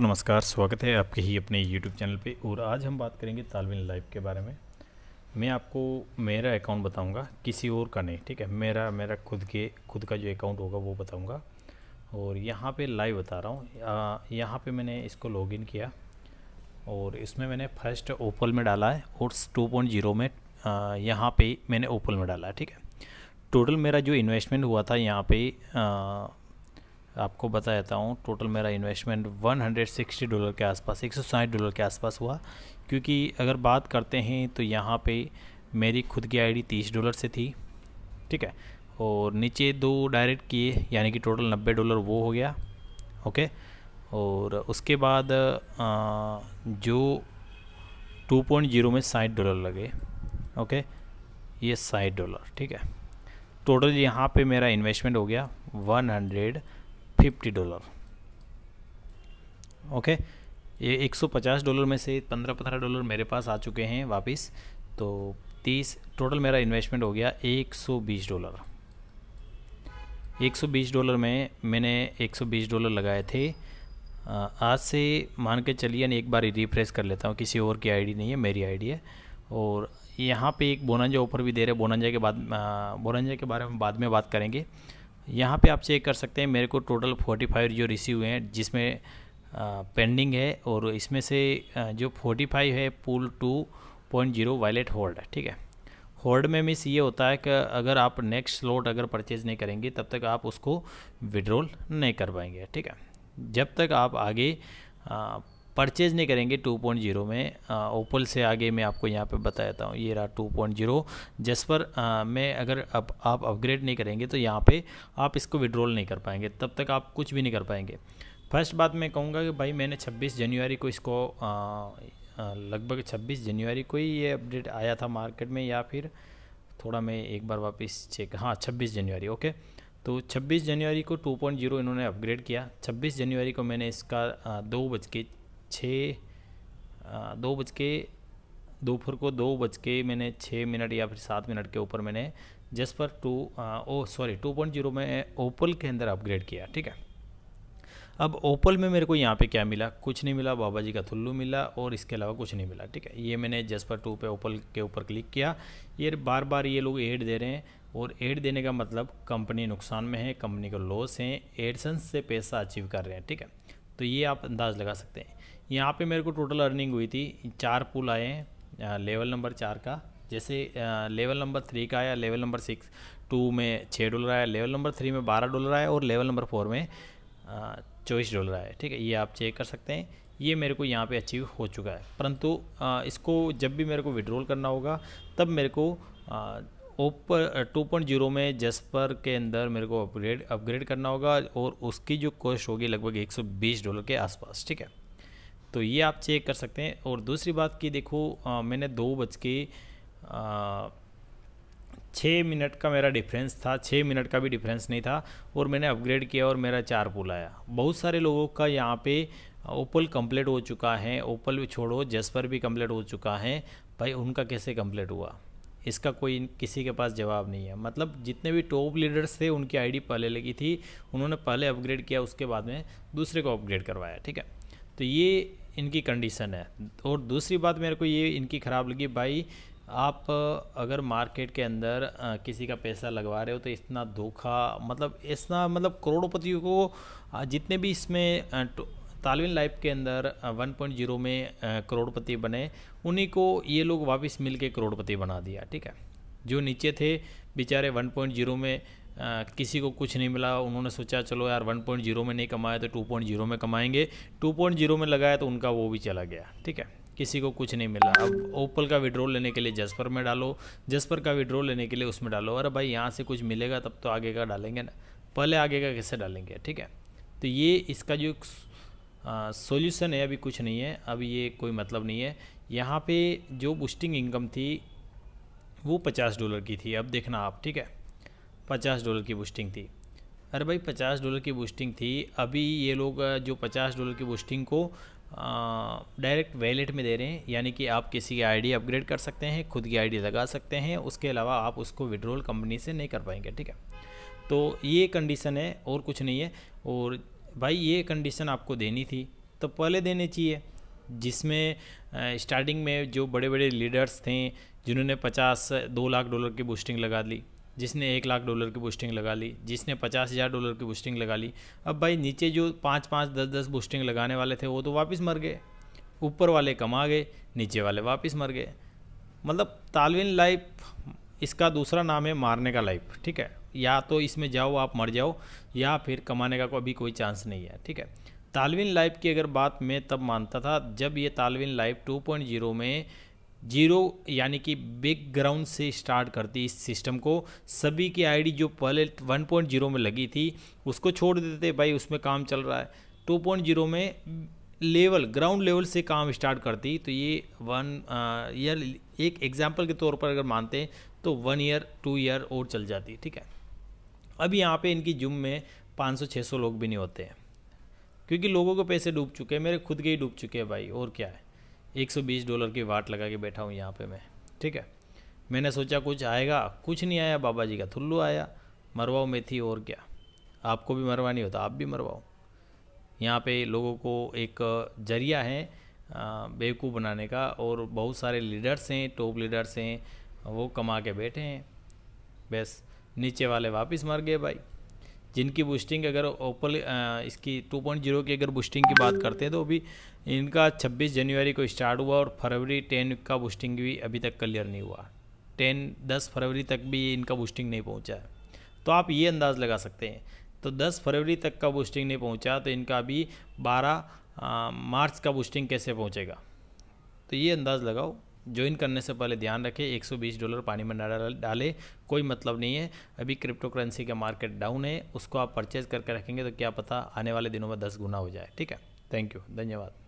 नमस्कार स्वागत है आपके ही अपने YouTube चैनल पे और आज हम बात करेंगे तालविन लाइव के बारे में मैं आपको मेरा अकाउंट बताऊंगा किसी और का नहीं ठीक है मेरा मेरा खुद के खुद का जो अकाउंट होगा वो बताऊंगा और यहाँ पे लाइव बता रहा हूँ यहाँ पे मैंने इसको लॉगिन किया और इसमें मैंने फर्स्ट ओपल में डाला है और टू पॉइंट जीरो में यहाँ पर मैंने ओपल में डाला है ठीक है टोटल मेरा जो इन्वेस्टमेंट हुआ था यहाँ पर आपको बता देता हूँ टोटल मेरा इन्वेस्टमेंट 160 डॉलर के आसपास एक डॉलर के आसपास हुआ क्योंकि अगर बात करते हैं तो यहाँ पे मेरी खुद की आईडी 30 डॉलर से थी ठीक है और नीचे दो डायरेक्ट किए यानी कि टोटल 90 डॉलर वो हो गया ओके और उसके बाद जो 2.0 में साठ डॉलर लगे ओके ये साठ डॉलर ठीक है टोटल यहाँ पे मेरा इन्वेस्टमेंट हो गया one hundred fifty dollar okay ये एक सौ पचास डॉलर में से पंद्रह पंद्रह डॉलर मेरे पास आ चुके हैं वापस तो तीस टोटल मेरा इन्वेस्टमेंट हो गया एक सौ बीस डॉलर एक सौ बीस डॉलर में मैंने एक सौ बीस डॉलर लगाए थे आज से मान के चलिए ना एक बार रिफ्रेश कर लेता हूँ किसी और की आईडी नहीं है मेरी आईडी है और यहाँ पे एक बोनंजा ऑफर भी दे रहे हैं बोनंजा के बाद बोनंजा के बारे में बाद में बात करेंगे यहाँ पे आप चेक कर सकते हैं मेरे को टोटल 45 जो रिसीव हुए हैं जिसमें पेंडिंग है और इसमें से जो 45 है पूल 2.0 वायलेट होल्ड ठीक है होल्ड में मिस ये होता है कि अगर आप नेक्स्ट स्लॉट अगर परचेज नहीं करेंगे तब तक आप उसको विड्रॉल नहीं कर पाएंगे ठीक है जब तक आप आगे परचेज़ नहीं करेंगे 2.0 में ओपल से आगे मैं आपको यहाँ पे बता देता हूँ ये रहा 2.0 जिस पर मैं अगर अब आप अपग्रेड नहीं करेंगे तो यहाँ पे आप इसको विड्रॉल नहीं कर पाएंगे तब तक आप कुछ भी नहीं कर पाएंगे फर्स्ट बात मैं कहूँगा कि भाई मैंने 26 जनवरी को इसको लगभग 26 जनवरी को ही ये अपडेट आया था मार्केट में या फिर थोड़ा मैं एक बार वापस चेक हाँ छब्बीस जनवरी ओके तो 26 जनवरी को 2.0 इन्होंने अपग्रेड किया 26 जनवरी को मैंने इसका दो बज के छः दो बज के दोपहर को दो बज के मैंने छः मिनट या फिर सात मिनट के ऊपर मैंने Jasper two oh sorry two point zero में ओपल के अंदर अपग्रेड किया ठीक है अब ओपल में मेरे को यहाँ पे क्या मिला कुछ नहीं मिला बाबा जी का थुल्लू मिला और इसके अलावा कुछ नहीं मिला ठीक है ये मैंने जसपर टू पे ओपल के ऊपर क्लिक किया ये बार बार ये लोग एड दे रहे हैं और एड देने का मतलब कंपनी नुकसान में है कंपनी का लॉस है एडसन से पैसा अचीव कर रहे हैं ठीक है तो ये आप अंदाज लगा सकते हैं यहाँ पे मेरे को टोटल अर्निंग हुई थी चार पुल आए हैं लेवल नंबर चार का जैसे लेवल नंबर थ्री का आया लेवल नंबर सिक्स टू में छः डॉलर आया लेवल नंबर थ्री में बारह डॉलर आया और लेवल नंबर फोर में चौबीस डॉलर आया ठीक है ये आप चेक कर सकते हैं ये मेरे को यहाँ पे अचीव हो चुका है परंतु इसको जब भी मेरे को विड्रॉल करना होगा तब मेरे को ओपर टू पॉइंट जीरो में जस्पर के अंदर मेरे को अपग्रेड अपग्रेड करना होगा और उसकी जो कॉस्ट होगी लगभग एक सौ बीस डॉलर के आसपास ठीक है तो ये आप चेक कर सकते हैं और दूसरी बात कि देखो आ, मैंने दो बज के छः मिनट का मेरा डिफरेंस था छः मिनट का भी डिफरेंस नहीं था और मैंने अपग्रेड किया और मेरा चार पुल आया बहुत सारे लोगों का यहाँ पे ओपल कंप्लीट हो चुका है ओपल भी छोड़ो जसपर भी कंप्लीट हो चुका है भाई उनका कैसे कंप्लीट हुआ इसका कोई किसी के पास जवाब नहीं है मतलब जितने भी टॉप लीडर्स थे उनकी आईडी पहले लगी थी उन्होंने पहले अपग्रेड किया उसके बाद में दूसरे को अपग्रेड करवाया ठीक है तो ये इनकी कंडीशन है और दूसरी बात मेरे को ये इनकी ख़राब लगी भाई आप अगर मार्केट के अंदर किसी का पैसा लगवा रहे हो तो इतना धोखा मतलब इतना मतलब करोड़पतियों को जितने भी इसमें तालविन लाइफ के अंदर 1.0 में करोड़पति बने उन्हीं को ये लोग वापस मिल के करोड़पति बना दिया ठीक है जो नीचे थे बेचारे 1.0 में किसी को कुछ नहीं मिला उन्होंने सोचा चलो यार वन पॉइंट जीरो में नहीं कमाया तो टू पॉइंट जीरो में कमाएंगे टू पॉइंट जीरो में लगाया तो उनका वो भी चला गया ठीक है किसी को कुछ नहीं मिला अब ओपल का विड्रोल लेने के लिए जसपर में डालो जसपर का विड्रोल लेने के लिए उसमें डालो अरे भाई यहाँ से कुछ मिलेगा तब तो आगे का डालेंगे ना पहले आगे का कैसे डालेंगे ठीक है तो ये इसका जो सॉल्यूशन है अभी कुछ नहीं है अभी ये कोई मतलब नहीं है यहाँ पे जो बूस्टिंग इनकम थी वो पचास डॉलर की थी अब देखना आप ठीक है पचास डॉलर की बूस्टिंग थी अरे भाई पचास डॉलर की बूस्टिंग थी अभी ये लोग जो पचास डॉलर की बूस्टिंग को डायरेक्ट वैलेट में दे रहे हैं यानी कि आप किसी की आईडी अपग्रेड कर सकते हैं खुद की आईडी लगा सकते हैं उसके अलावा आप उसको विड्रोल कंपनी से नहीं कर पाएंगे ठीक है तो ये कंडीशन है और कुछ नहीं है और भाई ये कंडीशन आपको देनी थी तो पहले देने चाहिए जिसमें स्टार्टिंग में जो बड़े बड़े लीडर्स थे जिन्होंने पचास दो लाख डॉलर की बूस्टिंग लगा ली जिसने एक लाख डॉलर की बूस्टिंग लगा ली जिसने पचास हज़ार डॉलर की बूस्टिंग लगा ली अब भाई नीचे जो पाँच पाँच दस दस बूस्टिंग लगाने वाले थे वो तो वापस मर गए ऊपर वाले कमा गए नीचे वाले वापस मर गए मतलब तालविन लाइफ इसका दूसरा नाम है मारने का लाइफ ठीक है या तो इसमें जाओ आप मर जाओ या फिर कमाने का कभी कोई चांस नहीं है ठीक है तालविन लाइफ की अगर बात मैं तब मानता था जब ये तालविन लाइफ 2.0 में जीरो यानी कि बैकग्राउंड से स्टार्ट करती इस सिस्टम को सभी की आईडी जो पहले 1.0 में लगी थी उसको छोड़ देते भाई उसमें काम चल रहा है 2.0 में लेवल ग्राउंड लेवल से काम स्टार्ट करती तो ये वन ईयर एक एग्जाम्पल के तौर पर अगर मानते हैं तो वन ईयर टू ईयर और चल जाती ठीक है अब यहाँ पे इनकी जुम में 500-600 लोग भी नहीं होते हैं क्योंकि लोगों के पैसे डूब चुके हैं मेरे खुद के ही डूब चुके हैं भाई और क्या है 120 डॉलर की वाट लगा के बैठा हूँ यहाँ पे मैं ठीक है मैंने सोचा कुछ आएगा कुछ नहीं आया बाबा जी का थुल्लू आया मरवाओ मेथी और क्या आपको भी मरवानी होता तो आप भी मरवाओ यहाँ पे लोगों को एक जरिया है बेवकूफ़ बनाने का और बहुत सारे लीडर्स हैं टॉप लीडर्स हैं वो कमा के बैठे हैं बस नीचे वाले वापस मर गए भाई जिनकी बूस्टिंग अगर ओपल इसकी 2.0 की अगर बूस्टिंग की बात करते हैं तो अभी इनका 26 जनवरी को स्टार्ट हुआ और फरवरी 10 का बूस्टिंग भी अभी तक क्लियर नहीं हुआ 10 10 फरवरी तक भी इनका बूस्टिंग नहीं पहुंचा है तो आप ये अंदाज़ लगा सकते हैं तो 10 फरवरी तक का बूस्टिंग नहीं पहुंचा तो इनका अभी 12 मार्च का बूस्टिंग कैसे पहुंचेगा तो ये अंदाज़ लगाओ ज्वाइन करने से पहले ध्यान रखें 120 डॉलर पानी में ना डालें कोई मतलब नहीं है अभी क्रिप्टो करेंसी का मार्केट डाउन है उसको आप परचेज़ करके रखेंगे तो क्या पता आने वाले दिनों में दस गुना हो जाए ठीक है थैंक यू धन्यवाद